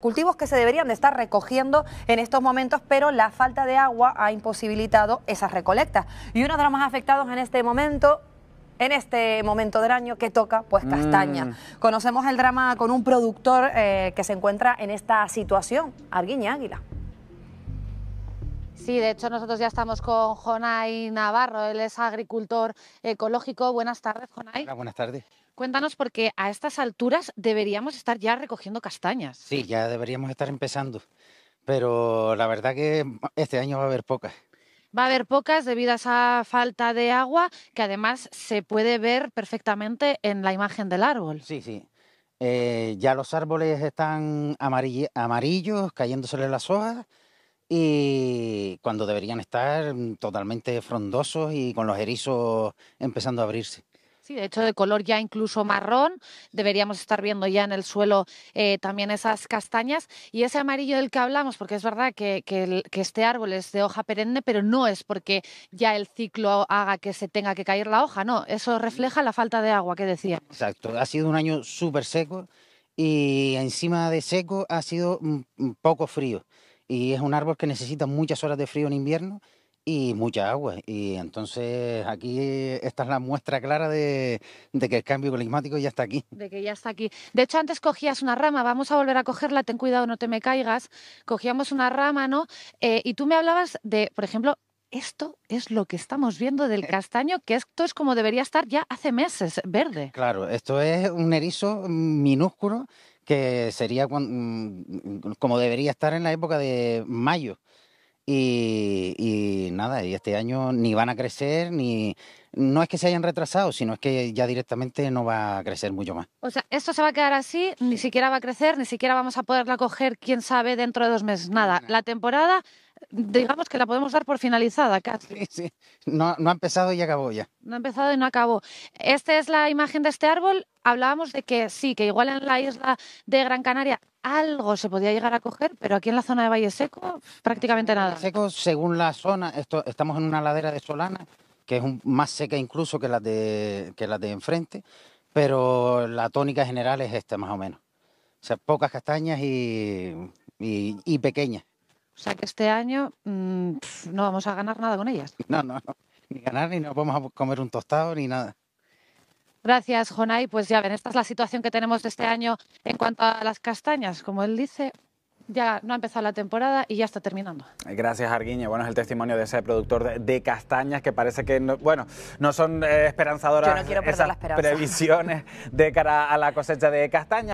Cultivos que se deberían de estar recogiendo en estos momentos, pero la falta de agua ha imposibilitado esas recolectas. Y uno de los más afectados en este momento en este momento del año que toca pues mm. castaña. Conocemos el drama con un productor eh, que se encuentra en esta situación, Arguiña Águila. Sí, de hecho nosotros ya estamos con Jonay Navarro, él es agricultor ecológico. Buenas tardes, Jonay. buenas tardes. Cuéntanos, porque a estas alturas deberíamos estar ya recogiendo castañas. Sí, ya deberíamos estar empezando, pero la verdad que este año va a haber pocas. Va a haber pocas debido a esa falta de agua, que además se puede ver perfectamente en la imagen del árbol. Sí, sí. Eh, ya los árboles están amarillos, cayéndosele las hojas y cuando deberían estar mm, totalmente frondosos y con los erizos empezando a abrirse. Sí, de hecho, de color ya incluso marrón, deberíamos estar viendo ya en el suelo eh, también esas castañas y ese amarillo del que hablamos, porque es verdad que, que, este árbol es de hoja perenne, pero no es porque ya el ciclo haga que se tenga que caer la hoja, no, eso refleja la falta de agua que decía. Exacto, ha sido un año súper seco y encima de seco ha sido un poco frío y es un árbol que necesita muchas horas de frío en invierno y mucha agua. Y entonces aquí esta es la muestra clara de, que el cambio climático ya está aquí. De que ya está aquí. De hecho, antes cogías una rama, vamos a volver a cogerla, ten cuidado, no te me caigas. Cogíamos una rama, ¿no? Eh, y tú me hablabas de, por ejemplo, esto es lo que estamos viendo del eh. castaño, que esto es como debería estar ya hace meses, verde. Claro, esto es un erizo minúsculo que sería mm, como debería estar en la época de mayo. Y, y, nada, y este año ni van a crecer, ni no es que se hayan retrasado, sino es que ya directamente no va a crecer mucho más. O sea, esto se va a quedar así, ni siquiera va a crecer, ni siquiera vamos a poderla coger, quién sabe, dentro de dos meses. Nada, la temporada digamos que la podemos dar por finalizada casi. No, ha empezado y acabó ya. No ha empezado y no acabó. Esta es la imagen de este árbol. Hablábamos de que sí, que igual en la isla de Gran Canaria algo se podía llegar a coger, pero aquí en la zona de Valle Seco prácticamente nada. Seco, según la zona, estamos en una ladera de Solana, que es más seca incluso que la de, que de enfrente, pero la tónica general es esta más o menos. O sea, pocas castañas y, y pequeñas. O sea que este año mm, no vamos a ganar nada con ellas. No, no, no, ni ganar, ni nos vamos a comer un tostado, ni nada. Gracias, Jonay. Pues ya ven, esta es la situación que tenemos este año en cuanto a las castañas. Como él dice, ya no ha empezado la temporada y ya está terminando. Gracias, Arguiño. Bueno, es el testimonio de ese productor de, castañas que parece que, no, bueno, no son eh, esperanzadoras esas previsiones de cara a la cosecha de castañas.